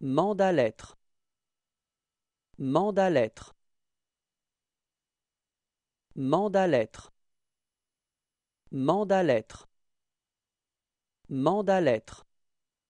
Mandat lettre Mandat lettre Mandat lettre lettre